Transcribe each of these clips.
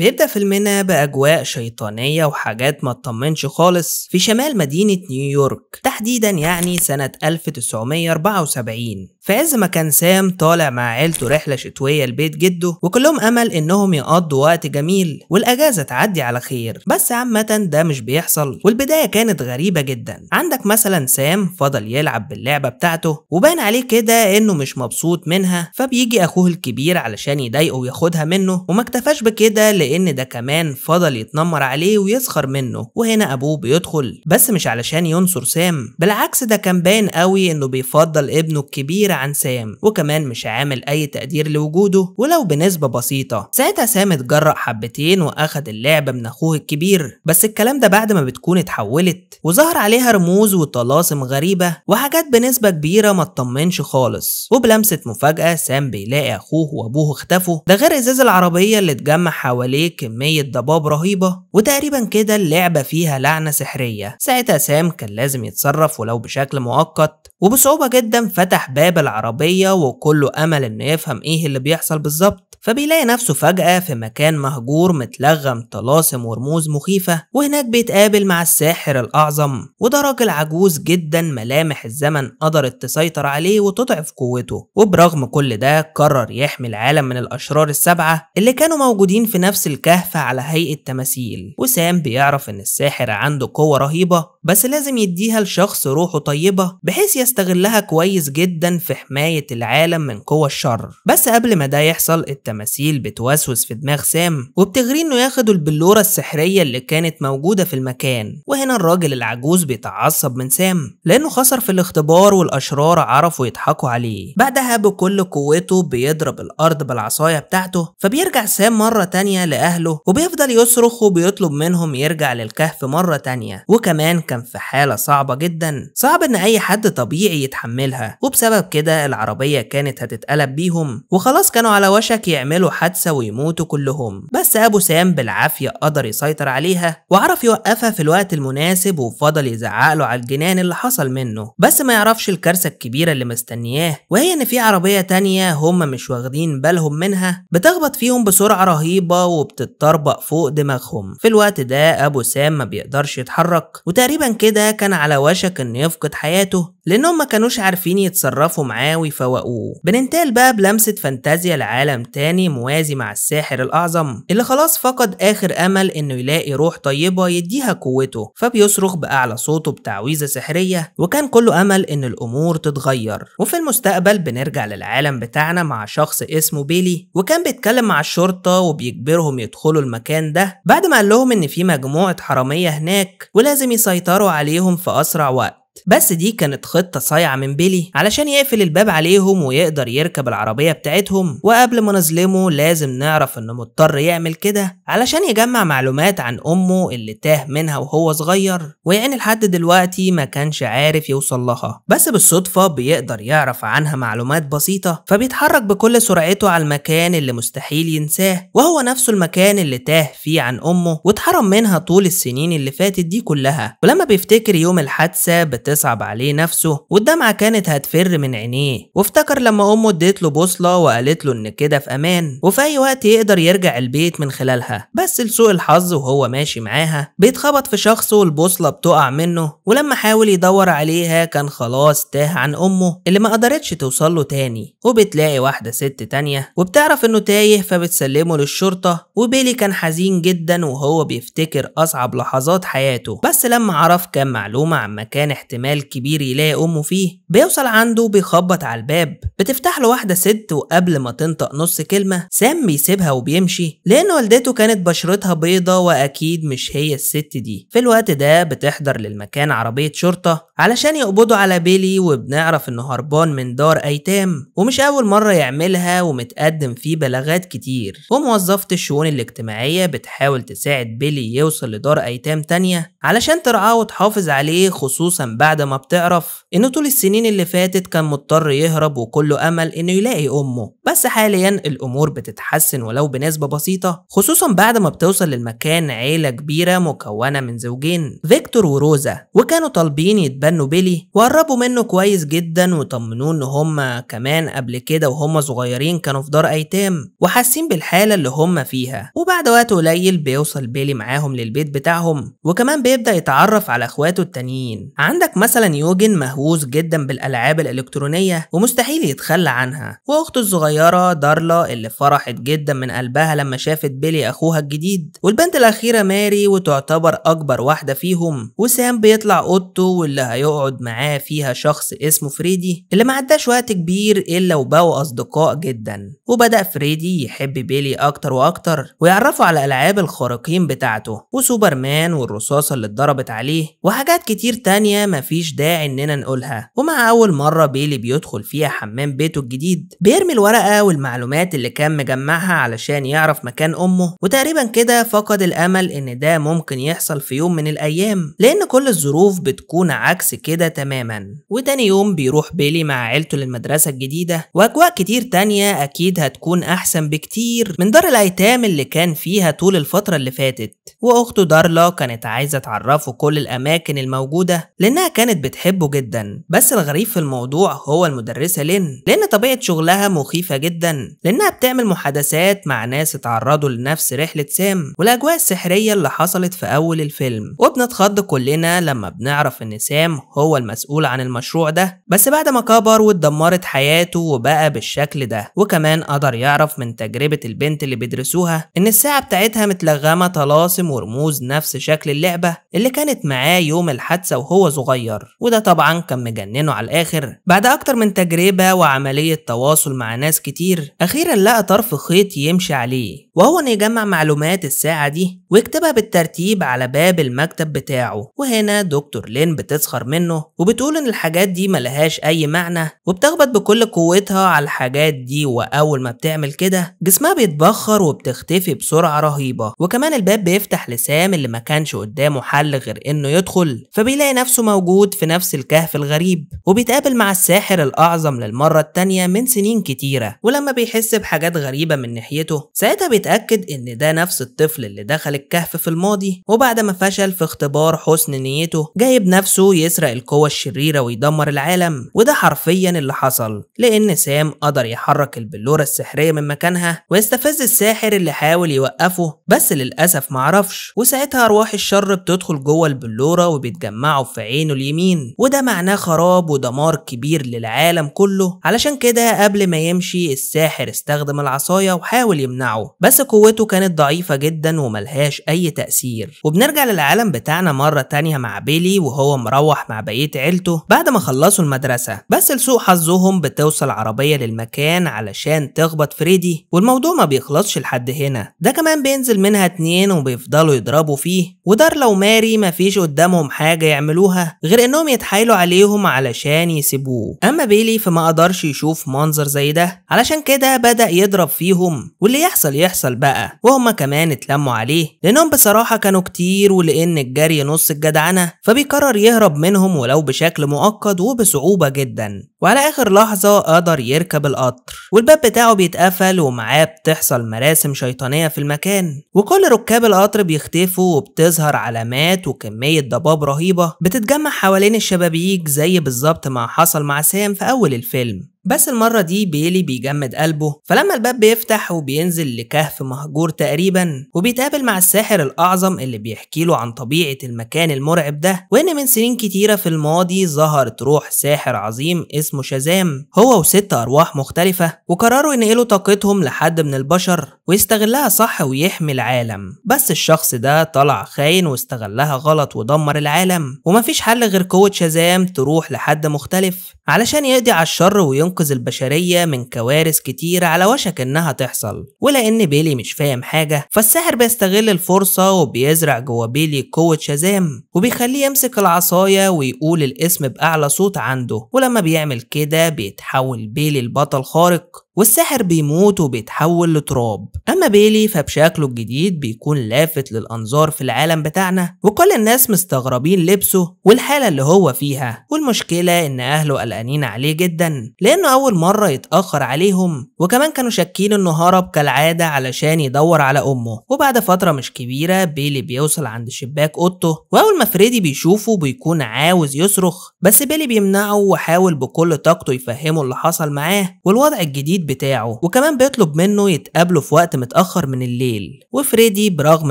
بيبدأ فيلمنا بأجواء شيطانية وحاجات ما تطمنش خالص في شمال مدينة نيويورك تحديدا يعني سنة 1974 فاز ما كان سام طالع مع عيلته رحلة شتوية لبيت جده وكلهم أمل إنهم يقضوا وقت جميل والأجازة تعدي على خير بس عامة ده مش بيحصل والبداية كانت غريبة جدا عندك مثلا سام فضل يلعب باللعبة بتاعته وبان عليه كده إنه مش مبسوط منها فبيجي أخوه الكبير علشان يضايقه وياخدها منه وما اكتفاش بكده لأن ده كمان فضل يتنمر عليه ويسخر منه وهنا أبوه بيدخل بس مش علشان ينصر سام بالعكس ده كان باين قوي إنه بيفضل ابنه الكبير كبيرة عن سام وكمان مش عامل أي تقدير لوجوده ولو بنسبة بسيطة ساعتها سام اتجرأ حبتين وأخد اللعبة من أخوه الكبير بس الكلام ده بعد ما بتكون اتحولت وظهر عليها رموز وطلاسم غريبة وحاجات بنسبة كبيرة ما تطمنش خالص وبلمسة مفاجأة سام بيلاقي أخوه وأبوه اختفوا ده غير إزاز العربية اللي اتجمع حواليه كمية ضباب رهيبة وتقريبا كده اللعبة فيها لعنة سحرية ساعتها سام كان لازم يتصرف ولو بشكل مؤقت وبصعوبة جدا فتح باب بالعربية وكله أمل إنه يفهم إيه اللي بيحصل بالظبط فبيلاقي نفسه فجأة في مكان مهجور متلغم طلاسم ورموز مخيفة وهناك بيتقابل مع الساحر الأعظم وده راجل عجوز جدا ملامح الزمن قدرت تسيطر عليه وتضعف قوته وبرغم كل ده قرر يحمي العالم من الأشرار السبعة اللي كانوا موجودين في نفس الكهف على هيئة تماثيل وسام بيعرف إن الساحر عنده قوة رهيبة بس لازم يديها لشخص روحه طيبة بحيث يستغلها كويس جدا في حماية العالم من قوى الشر بس قبل ما ده يحصل التماثيل بتوسوس في دماغ سام وبتغري انه ياخدوا البلورة السحرية اللي كانت موجودة في المكان وهنا الراجل العجوز بيتعصب من سام لانه خسر في الاختبار والاشرار عرفوا يضحكوا عليه بعدها بكل قوته بيضرب الارض بالعصاية بتاعته فبيرجع سام مرة تانية لأهله وبيفضل يصرخ وبيطلب منهم يرجع للكهف مرة تانية وكمان كان في حالة صعبة جدا صعب ان اي حد طبيعي يتحملها وبسبب كده العربية كانت هتتقلب بيهم وخلاص كانوا على وشك يعملوا حادثة ويموتوا كلهم بس ابو سام بالعافية قدر يسيطر عليها وعرف يوقفها في الوقت المناسب وفضل يزعق له على الجنان اللي حصل منه بس ما يعرفش الكارثة الكبيرة اللي مستنياه وهي ان في عربية تانية هم مش واخدين بالهم منها بتخبط فيهم بسرعة رهيبة وبتتطربق فوق دماغهم في الوقت ده ابو سام ما بيقدرش يتحرك وتقريبا تقريبا كده كان على وشك ان يفقد حياته لانهم ما كانوش عارفين يتصرفوا معاه ويفوقوه بننتقل بقى بلمسة فانتازيا لعالم تاني موازي مع الساحر الاعظم اللي خلاص فقد اخر امل انه يلاقي روح طيبة يديها قوته فبيصرخ باعلى صوته بتعويذة سحرية وكان كله امل ان الامور تتغير وفي المستقبل بنرجع للعالم بتاعنا مع شخص اسمه بيلي وكان بيتكلم مع الشرطة وبيجبرهم يدخلوا المكان ده بعد ما قال لهم ان في مجموعة حرامية هناك ولازم يسيطر سيطروا عليهم في أسرع وقت بس دي كانت خطة صايعة من بيلي علشان يقفل الباب عليهم ويقدر يركب العربية بتاعتهم وقبل ما نظلمه لازم نعرف انه مضطر يعمل كده علشان يجمع معلومات عن امه اللي تاه منها وهو صغير ويعني لحد دلوقتي ما كانش عارف يوصل لها بس بالصدفة بيقدر يعرف عنها معلومات بسيطة فبيتحرك بكل سرعته على المكان اللي مستحيل ينساه وهو نفسه المكان اللي تاه فيه عن امه واتحرم منها طول السنين اللي فاتت دي كلها ولما بيفتكر يوم الحادثة بت تصعب عليه نفسه والدمعة كانت هتفر من عينيه وافتكر لما أمه اديت له بوصلة وقالت له إن كده في أمان وفي أي وقت يقدر يرجع البيت من خلالها بس لسوء الحظ وهو ماشي معاها بيتخبط في شخص والبوصلة بتقع منه ولما حاول يدور عليها كان خلاص تاه عن أمه اللي ما قدرتش توصل له تاني وبتلاقي واحدة ست تانية وبتعرف إنه تايه فبتسلمه للشرطة وبيلي كان حزين جدا وهو بيفتكر أصعب لحظات حياته بس لما عرف كام معلومة عن مكان احتمال احتمال كبير يلاقي امه فيه بيوصل عنده بيخبط على الباب بتفتح له واحدة ست وقبل ما تنطق نص كلمة سام بيسيبها وبيمشي لأن والدته كانت بشرتها بيضة وأكيد مش هي الست دي في الوقت ده بتحضر للمكان عربية شرطة علشان يقبضوا على بيلي وبنعرف إنه هربان من دار أيتام ومش أول مرة يعملها ومتقدم فيه بلاغات كتير وموظفة الشؤون الاجتماعية بتحاول تساعد بيلي يوصل لدار أيتام تانية علشان ترعاه وتحافظ عليه خصوصا بعد ما بتعرف إنه طول السنين السنين اللي فاتت كان مضطر يهرب وكله أمل إنه يلاقي أمه بس حاليا الأمور بتتحسن ولو بنسبة بسيطة خصوصا بعد ما بتوصل للمكان عيلة كبيرة مكونة من زوجين فيكتور وروزا وكانوا طالبين يتبنوا بيلي وقربوا منه كويس جدا وطمنوه إن هما كمان قبل كده وهم صغيرين كانوا في دار أيتام وحاسين بالحالة اللي هما فيها وبعد وقت قليل بيوصل بيلي معاهم للبيت بتاعهم وكمان بيبدأ يتعرف على إخواته التانيين عندك مثلا يوجن مهووس جدا بالألعاب الإلكترونية ومستحيل يتخلى عنها وأخته الصغيرة دارلا اللي فرحت جدا من قلبها لما شافت بيلي أخوها الجديد والبنت الأخيرة ماري وتعتبر أكبر واحدة فيهم وسام بيطلع أوضته واللي هيقعد معاه فيها شخص اسمه فريدي اللي ما عداش وقت كبير إلا وبقوا أصدقاء جدا وبدأ فريدي يحب بيلي أكتر وأكتر ويعرفه على ألعاب الخارقين بتاعته وسوبرمان والرصاصة اللي اتضربت عليه وحاجات كتير تانية مفيش داعي إننا نقولها ومع أول مرة بيلي بيدخل فيها حمام بيته الجديد بيرمي الورقة والمعلومات اللي كان مجمعها علشان يعرف مكان أمه وتقريبا كده فقد الأمل إن ده ممكن يحصل في يوم من الأيام لأن كل الظروف بتكون عكس كده تماما وتاني يوم بيروح بيلي مع عيلته للمدرسة الجديدة وأجواء كتير تانية أكيد هتكون أحسن بكتير من دار الأيتام اللي كان فيها طول الفترة اللي فاتت وأخته دارلا كانت عايزة تعرفه كل الأماكن الموجودة لأنها كانت بتحبه جدا بس الغ الغريب في الموضوع هو المدرسة لين لأن طبيعة شغلها مخيفة جدا لأنها بتعمل محادثات مع ناس اتعرضوا لنفس رحلة سام والأجواء السحرية اللي حصلت في أول الفيلم وبنتخض كلنا لما بنعرف إن سام هو المسؤول عن المشروع ده بس بعد ما كبر واتدمرت حياته وبقى بالشكل ده وكمان قدر يعرف من تجربة البنت اللي بيدرسوها إن الساعة بتاعتها متلغمة طلاسم ورموز نفس شكل اللعبة اللي كانت معاه يوم الحادثة وهو صغير وده طبعا كان مجننه منه على الآخر بعد أكتر من تجربة وعملية تواصل مع ناس كتير أخيرا لقى طرف خيط يمشي عليه وهو أن يجمع معلومات الساعة دي ويكتبها بالترتيب على باب المكتب بتاعه وهنا دكتور لين بتسخر منه وبتقول إن الحاجات دي ملهاش أي معنى وبتخبط بكل قوتها على الحاجات دي وأول ما بتعمل كده جسمها بيتبخر وبتختفي بسرعة رهيبة وكمان الباب بيفتح لسام اللي ما كانش قدامه حل غير إنه يدخل فبيلاقي نفسه موجود في نفس الكهف الغريب وبيتقابل مع الساحر الأعظم للمرة التانية من سنين كتيرة ولما بيحس بحاجات غريبة من ناحيته ساعتها بيتأكد إن ده نفس الطفل اللي دخل الكهف في الماضي وبعد ما فشل في اختبار حسن نيته جايب نفسه يسرق القوة الشريرة ويدمر العالم وده حرفيا اللي حصل لأن سام قدر يحرك البلورة السحرية من مكانها ويستفز الساحر اللي حاول يوقفه بس للأسف معرفش وساعتها أرواح الشر بتدخل جوه البلورة وبيتجمعوا في عينه اليمين وده معناه خراب خراب ودمار كبير للعالم كله علشان كده قبل ما يمشي الساحر استخدم العصاية وحاول يمنعه بس قوته كانت ضعيفة جدا وملهاش أي تأثير وبنرجع للعالم بتاعنا مرة تانية مع بيلي وهو مروح مع بقية عيلته بعد ما خلصوا المدرسة بس لسوء حظهم بتوصل عربية للمكان علشان تخبط فريدي والموضوع ما بيخلصش لحد هنا ده كمان بينزل منها اتنين وبيفضلوا يضربوا فيه ودار لو ماري مفيش قدامهم حاجة يعملوها غير انهم يتحايلوا عليهم علشان علشان يسيبوه اما بيلي فما قدرش يشوف منظر زي ده علشان كده بدا يضرب فيهم واللي يحصل يحصل بقى وهما كمان اتلموا عليه لانهم بصراحه كانوا كتير ولان الجري نص الجدعنه فبيقرر يهرب منهم ولو بشكل مؤقت وبصعوبه جدا وعلى اخر لحظه قدر يركب القطر والباب بتاعه بيتقفل ومعاه بتحصل مراسم شيطانيه في المكان وكل ركاب القطر بيختفوا وبتظهر علامات وكميه ضباب رهيبه بتتجمع حوالين الشبابيك زي بالظبط بالظبط ما حصل مع سام في أول الفيلم بس المرة دي بيلي بيجمد قلبه فلما الباب بيفتح وبينزل لكهف مهجور تقريبا وبيتقابل مع الساحر الأعظم اللي بيحكي له عن طبيعة المكان المرعب ده وإن من سنين كتيرة في الماضي ظهرت روح ساحر عظيم اسمه شازام هو وست أرواح مختلفة وقرروا ينقلوا طاقتهم لحد من البشر ويستغلها صح ويحمي العالم بس الشخص ده طلع خاين واستغلها غلط ودمر العالم ومفيش حل غير قوة شازام تروح لحد مختلف علشان يقضي على الشر وينقذ هينقذ البشرية من كوارث كتير على وشك إنها تحصل ولأن بيلي مش فاهم حاجة فالساحر بيستغل الفرصة وبيزرع جوا بيلي قوة شازام وبيخليه يمسك العصاية ويقول الاسم بأعلى صوت عنده ولما بيعمل كده بيتحول بيلي لبطل خارق والساحر بيموت وبيتحول لتراب أما بيلي فبشكله الجديد بيكون لافت للأنظار في العالم بتاعنا وكل الناس مستغربين لبسه والحالة اللي هو فيها والمشكلة إن أهله قلقانين عليه جدا لأنه أول مرة يتأخر عليهم وكمان كانوا شاكين إنه هرب كالعادة علشان يدور على أمه وبعد فترة مش كبيرة بيلي بيوصل عند شباك أوضته وأول ما فريدي بيشوفه بيكون عاوز يصرخ بس بيلي بيمنعه وحاول بكل طاقته يفهمه اللي حصل معاه والوضع الجديد بتاعه وكمان بيطلب منه يتقابله في وقت متأخر من الليل وفريدي برغم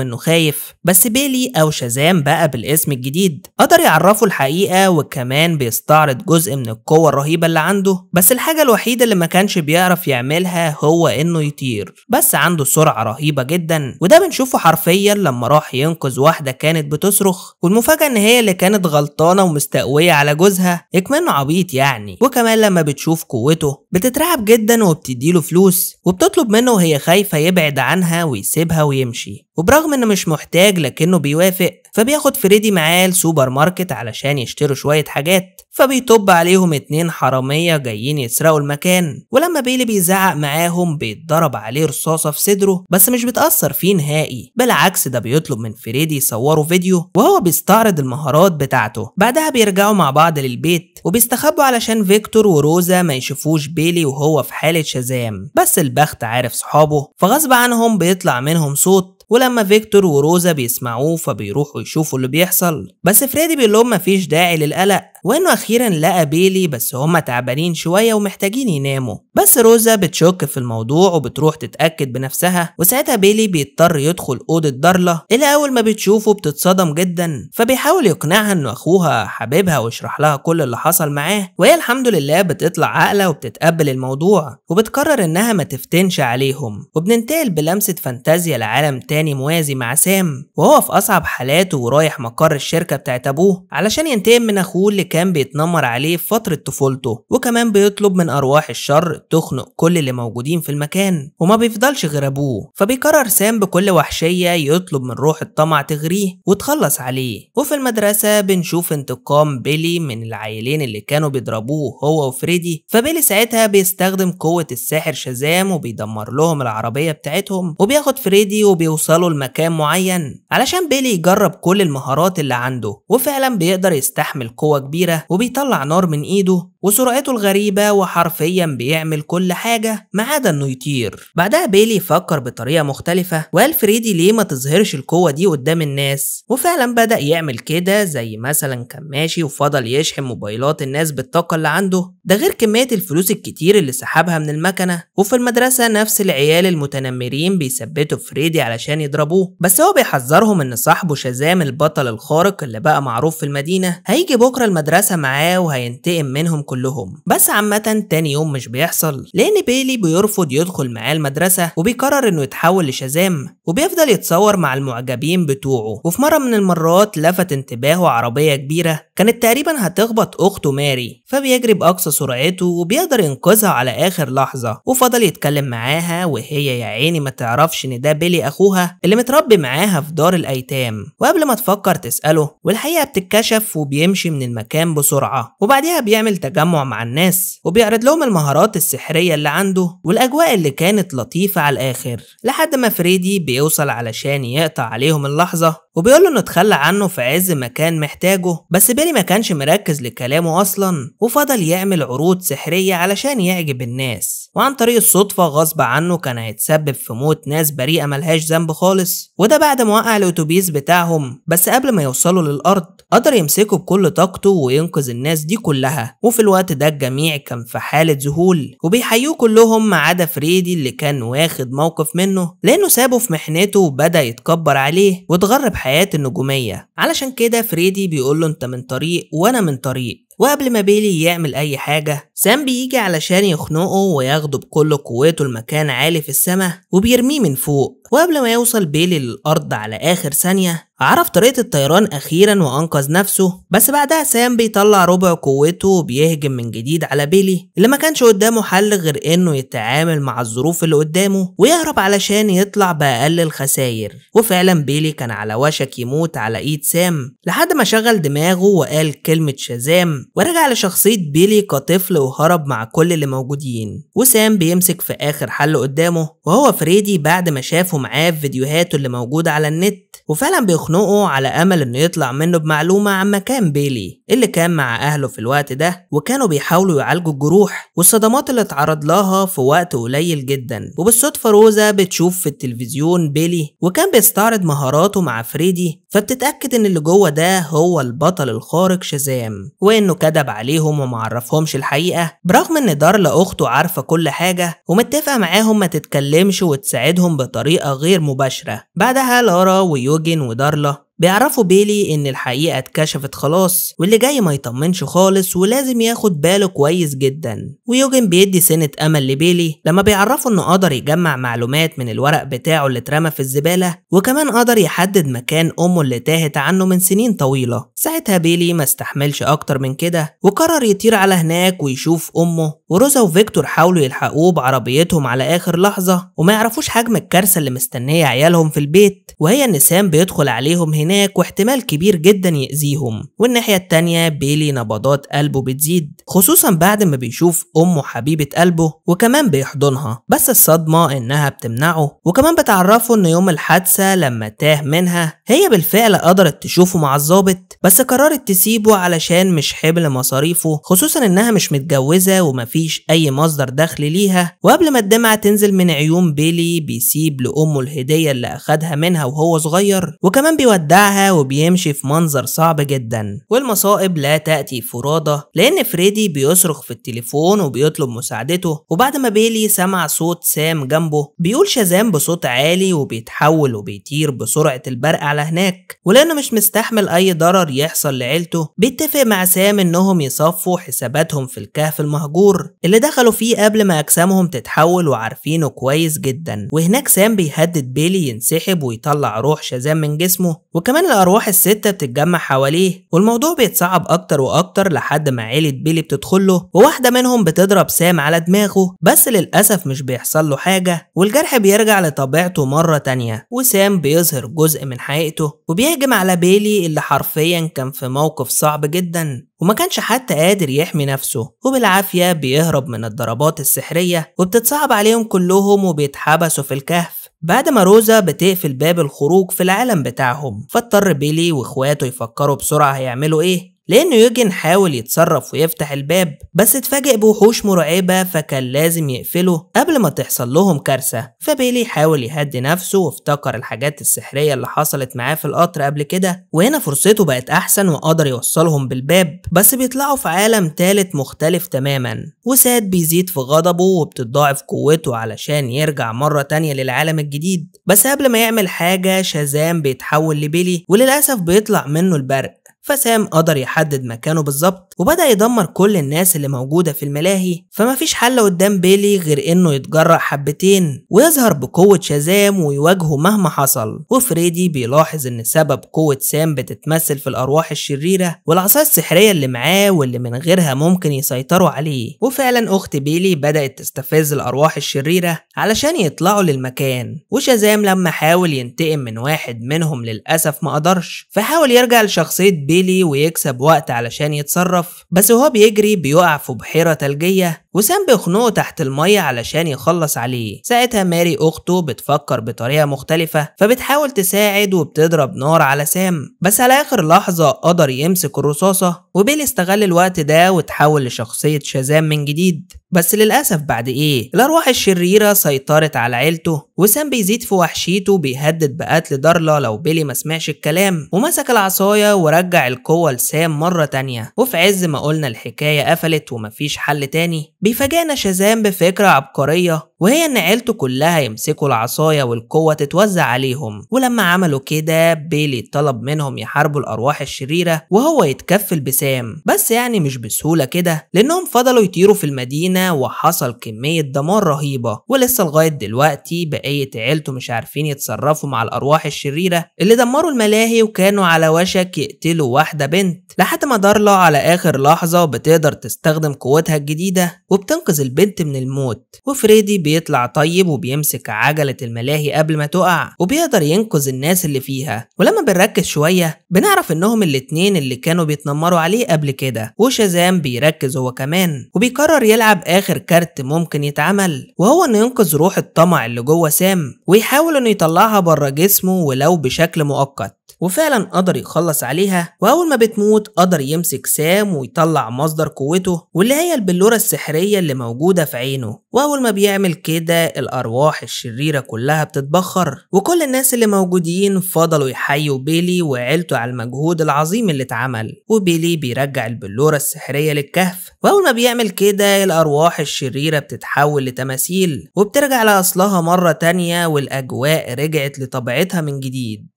انه خايف بس بيلي او شازام بقى بالاسم الجديد قدر يعرفه الحقيقة وكمان بيستعرض جزء من القوة الرهيبة اللي عنده بس الحاجة الوحيدة اللي ما كانش بيعرف يعملها هو انه يطير بس عنده سرعة رهيبة جدا وده بنشوفه حرفيا لما راح ينقذ واحدة كانت بتصرخ والمفاجأة ان هي اللي كانت غلطانة ومستقوية على جوزها اكمنه عبيط يعني وكمان لما بتشوف قوته بتترعب جدا وب وبتديله فلوس وبتطلب منه وهي خايفة يبعد عنها ويسيبها ويمشي وبرغم انه مش محتاج لكنه بيوافق فبياخد فريدي معاه السوبر ماركت علشان يشتروا شوية حاجات فبيطب عليهم اتنين حرامية جايين يسرقوا المكان ولما بيلي بيزعق معاهم بيتضرب عليه رصاصة في صدره بس مش بتأثر فيه نهائي بالعكس ده بيطلب من فريدي يصوروا فيديو وهو بيستعرض المهارات بتاعته بعدها بيرجعوا مع بعض للبيت وبيستخبوا علشان فيكتور وروزا ما يشوفوش بيلي وهو في حالة شزام بس البخت عارف صحابه فغصب عنهم بيطلع منهم صوت ولما فيكتور وروزا بيسمعوه فبيروحوا يشوفوا اللي بيحصل بس فريدي بيقول لهم مفيش داعي للقلق وانه اخيرا لقى بيلي بس هما تعبانين شويه ومحتاجين يناموا بس روزا بتشك في الموضوع وبتروح تتاكد بنفسها وساعتها بيلي بيضطر يدخل اوضه دارلا اللي اول ما بتشوفه بتتصدم جدا فبيحاول يقنعها انه اخوها حبيبها ويشرح لها كل اللي حصل معاه وهي الحمد لله بتطلع عاقله وبتتقبل الموضوع وبتقرر انها ما تفتنش عليهم وبننتقل بلمسه فانتازيا لعالم تاني موازي مع سام وهو في اصعب حالاته ورايح مقر الشركه بتاعت ابوه علشان ينتقم من اخوه اللي كان بيتنمر عليه في فترة طفولته وكمان بيطلب من أرواح الشر تخنق كل اللي موجودين في المكان وما بيفضلش غير أبوه فبيقرر سام بكل وحشية يطلب من روح الطمع تغريه وتخلص عليه وفي المدرسة بنشوف انتقام بيلي من العيلين اللي كانوا بيضربوه هو وفريدي فبيلي ساعتها بيستخدم قوة الساحر شازام وبيدمر لهم العربية بتاعتهم وبياخد فريدي وبيوصلوا لمكان معين علشان بيلي يجرب كل المهارات اللي عنده وفعلا بيقدر يستحمل قوة كبيرة كبيرة وبيطلع نار من إيده وسرعته الغريبة وحرفيا بيعمل كل حاجة ما عدا إنه يطير بعدها بيلي فكر بطريقة مختلفة وقال فريدي ليه ما تظهرش القوة دي قدام الناس وفعلا بدأ يعمل كده زي مثلا كان ماشي وفضل يشحن موبايلات الناس بالطاقة اللي عنده ده غير كمية الفلوس الكتير اللي سحبها من المكنة وفي المدرسة نفس العيال المتنمرين بيثبتوا فريدي علشان يضربوه بس هو بيحذرهم إن صاحبه شازام البطل الخارق اللي بقى معروف في المدينة هيجي بكرة المدرسة المدرسة معاه وهينتقم منهم كلهم بس عامة تاني يوم مش بيحصل لأن بيلي بيرفض يدخل معاه المدرسة وبيقرر إنه يتحول لشازام وبيفضل يتصور مع المعجبين بتوعه وفي مرة من المرات لفت انتباهه عربية كبيرة كانت تقريبا هتخبط أخته ماري فبيجري بأقصى سرعته وبيقدر ينقذها على آخر لحظة وفضل يتكلم معاها وهي يا عيني ما تعرفش إن ده بيلي أخوها اللي متربي معاها في دار الأيتام وقبل ما تفكر تسأله والحقيقة بتتكشف وبيمشي من المكان المكان بسرعة وبعدها بيعمل تجمع مع الناس وبيعرض لهم المهارات السحرية اللي عنده والأجواء اللي كانت لطيفة على الآخر لحد ما فريدي بيوصل علشان يقطع عليهم اللحظة وبيقول له انه اتخلى عنه في عز ما كان محتاجه بس بيلي ما كانش مركز لكلامه اصلا وفضل يعمل عروض سحريه علشان يعجب الناس وعن طريق الصدفه غصب عنه كان هيتسبب في موت ناس بريئه ملهاش ذنب خالص وده بعد ما وقع الاتوبيس بتاعهم بس قبل ما يوصلوا للارض قدر يمسكه بكل طاقته وينقذ الناس دي كلها وفي الوقت ده الجميع كان في حاله ذهول وبيحيوه كلهم ما عدا فريدي اللي كان واخد موقف منه لانه سابه في محنته وبدا يتكبر عليه واتغرب الحياة النجومية علشان كده فريدي بيقول له انت من طريق وانا من طريق وقبل ما بيلي يعمل أي حاجة سام بيجي علشان يخنقه وياخده بكل قوته لمكان عالي في السماء وبيرميه من فوق وقبل ما يوصل بيلي للأرض على آخر ثانية عرف طريقة الطيران أخيرا وأنقذ نفسه بس بعدها سام بيطلع ربع قوته وبيهجم من جديد على بيلي اللي ما كانش قدامه حل غير إنه يتعامل مع الظروف اللي قدامه ويهرب علشان يطلع بأقل الخساير وفعلا بيلي كان على وشك يموت على إيد سام لحد ما شغل دماغه وقال كلمة شازام ورجع لشخصية بيلي كطفل وهرب مع كل اللي موجودين وسام بيمسك في آخر حل قدامه وهو فريدي بعد ما شافه معاه في فيديوهاته اللي موجودة على النت وفعلا بيخرج وخنقه على امل انه يطلع منه بمعلومه عن مكان بيلي اللي كان مع اهله في الوقت ده وكانوا بيحاولوا يعالجوا الجروح والصدمات اللي اتعرض لها في وقت قليل جدا وبالصدفه روزا بتشوف في التلفزيون بيلي وكان بيستعرض مهاراته مع فريدي فبتتأكد إن اللي جوه ده هو البطل الخارق شازام وإنه كذب عليهم ومعرفهمش الحقيقة برغم إن دارلا أخته عارفة كل حاجة ومتفقة معاهم ما تتكلمش وتساعدهم بطريقة غير مباشرة بعدها لارا ويوجن ودارلا بيعرفوا بيلي ان الحقيقة اتكشفت خلاص واللي جاي ما يطمنش خالص ولازم ياخد باله كويس جدا ويوجن بيدي سنة امل لبيلي لما بيعرفوا انه قدر يجمع معلومات من الورق بتاعه اللي اترمى في الزبالة وكمان قدر يحدد مكان امه اللي تاهت عنه من سنين طويلة ساعتها بيلي ما استحملش اكتر من كده وقرر يطير على هناك ويشوف امه وروزا وفيكتور حاولوا يلحقوه بعربيتهم على اخر لحظة وما يعرفوش حجم الكارثة اللي مستنية عيالهم في البيت وهي ان سام بيدخل عليهم هناك هناك واحتمال كبير جدا يأذيهم والناحية التانية بيلي نبضات قلبه بتزيد خصوصا بعد ما بيشوف أمه حبيبة قلبه وكمان بيحضنها بس الصدمة إنها بتمنعه وكمان بتعرفه إن يوم الحادثة لما تاه منها هي بالفعل قدرت تشوفه مع الظابط بس قررت تسيبه علشان مش حبل مصاريفه خصوصا إنها مش متجوزة ومفيش أي مصدر دخل ليها وقبل ما الدمعة تنزل من عيون بيلي بيسيب لأمه الهدية اللي أخدها منها وهو صغير وكمان بيودعها بتاعها وبيمشي في منظر صعب جدا والمصائب لا تأتي فرادى لأن فريدي بيصرخ في التليفون وبيطلب مساعدته وبعد ما بيلي سمع صوت سام جنبه بيقول شازام بصوت عالي وبيتحول وبيطير بسرعة البرق على هناك ولأنه مش مستحمل أي ضرر يحصل لعيلته بيتفق مع سام إنهم يصفوا حساباتهم في الكهف المهجور اللي دخلوا فيه قبل ما أجسامهم تتحول وعارفينه كويس جدا وهناك سام بيهدد بيلي ينسحب ويطلع روح شازام من جسمه وكمان الأرواح الستة بتتجمع حواليه والموضوع بيتصعب أكتر وأكتر لحد ما عيلة بيلي بتدخله وواحدة منهم بتضرب سام على دماغه بس للأسف مش بيحصل له حاجة والجرح بيرجع لطبيعته مرة تانية وسام بيظهر جزء من حقيقته وبيهجم على بيلي اللي حرفيا كان في موقف صعب جدا وما كانش حتى قادر يحمي نفسه وبالعافية بيهرب من الضربات السحرية وبتتصعب عليهم كلهم وبيتحبسوا في الكهف بعد ما روزا بتقفل باب الخروج في العالم بتاعهم فاضطر بيلي واخواته يفكروا بسرعة هيعملوا ايه لأنه يوجن حاول يتصرف ويفتح الباب بس اتفاجئ بوحوش مرعبة فكان لازم يقفله قبل ما تحصل لهم كارثة فبيلي حاول يهدي نفسه وافتكر الحاجات السحرية اللي حصلت معاه في القطر قبل كده وهنا فرصته بقت أحسن وقدر يوصلهم بالباب بس بيطلعوا في عالم تالت مختلف تماما وساد بيزيد في غضبه وبتضاعف قوته علشان يرجع مرة تانية للعالم الجديد بس قبل ما يعمل حاجة شازام بيتحول لبيلي وللأسف بيطلع منه البرق فسام قدر يحدد مكانه بالظبط وبدأ يدمر كل الناس اللي موجودة في الملاهي فمفيش حل قدام بيلي غير انه يتجرأ حبتين ويظهر بقوة شازام ويواجهه مهما حصل وفريدي بيلاحظ ان سبب قوة سام بتتمثل في الارواح الشريرة والعصاية السحرية اللي معاه واللي من غيرها ممكن يسيطروا عليه وفعلا اخت بيلي بدأت تستفز الارواح الشريرة علشان يطلعوا للمكان وشازام لما حاول ينتقم من واحد منهم للأسف ما قدرش فحاول يرجع لشخصية بيلي ويكسب وقت علشان يتصرف بس وهو بيجري بيقع في بحيرة تلجية وسام بيخنقه تحت المية علشان يخلص عليه ساعتها ماري أخته بتفكر بطريقة مختلفة فبتحاول تساعد وبتضرب نار على سام بس على آخر لحظة قدر يمسك الرصاصة وبيلي استغل الوقت ده وتحول لشخصية شازام من جديد بس للأسف بعد إيه الأرواح الشريرة سيطرت على عيلته وسام بيزيد في وحشيته بيهدد بقتل دارلا لو بيلي ما سمعش الكلام ومسك العصاية ورجع القوة لسام مرة تانية وفي عز ما قلنا الحكاية قفلت ومفيش حل تاني بيفاجئنا شازام بفكرة عبقرية وهي ان عيلته كلها يمسكوا العصاية والقوة تتوزع عليهم ولما عملوا كده بيلي طلب منهم يحاربوا الارواح الشريرة وهو يتكفل بسام بس يعني مش بسهولة كده لانهم فضلوا يطيروا في المدينة وحصل كمية دمار رهيبة ولسه لغاية دلوقتي بقية عيلته مش عارفين يتصرفوا مع الارواح الشريرة اللي دمروا الملاهي وكانوا على وشك يقتلوا واحدة بنت لحد ما دارلا على اخر لحظة بتقدر تستخدم قوتها الجديدة وبتنقذ البنت من الموت وفريدي بيطلع طيب وبيمسك عجلة الملاهي قبل ما تقع وبيقدر ينقذ الناس اللي فيها ولما بنركز شوية بنعرف انهم الاتنين اللي كانوا بيتنمروا عليه قبل كده وشازام بيركز هو كمان وبيقرر يلعب اخر كارت ممكن يتعمل وهو انه ينقذ روح الطمع اللي جوه سام ويحاول انه يطلعها بره جسمه ولو بشكل مؤقت وفعلا قدر يخلص عليها واول ما بتموت قدر يمسك سام ويطلع مصدر قوته واللي هي البلورة السحرية اللي موجودة في عينه واول ما بيعمل كده الارواح الشريرة كلها بتتبخر وكل الناس اللي موجودين فضلوا يحيوا بيلي وعيلته على المجهود العظيم اللي اتعمل وبيلي بيرجع البلورة السحرية للكهف واول ما بيعمل كده الارواح الشريرة بتتحول لتماثيل وبترجع لأصلها مرة تانية والأجواء رجعت لطبيعتها من جديد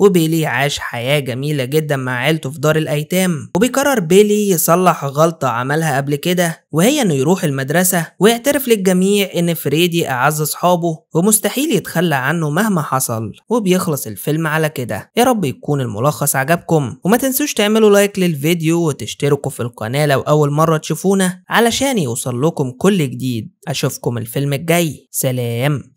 وبيلي عاش حياة جميلة جدا مع عيلته في دار الأيتام وبيقرر بيلي يصلح غلطة عملها قبل كده وهي إنه يروح المدرسة ويعترف للجميع إن فريدي أعز أصحابه ومستحيل يتخلى عنه مهما حصل وبيخلص الفيلم على كده يا رب يكون الملخص عجبكم وما تنسوش تعملوا لايك للفيديو وتشتركوا في القناة لو أول مرة تشوفونا علشان يوصل لكم كل جديد أشوفكم الفيلم الجاي سلام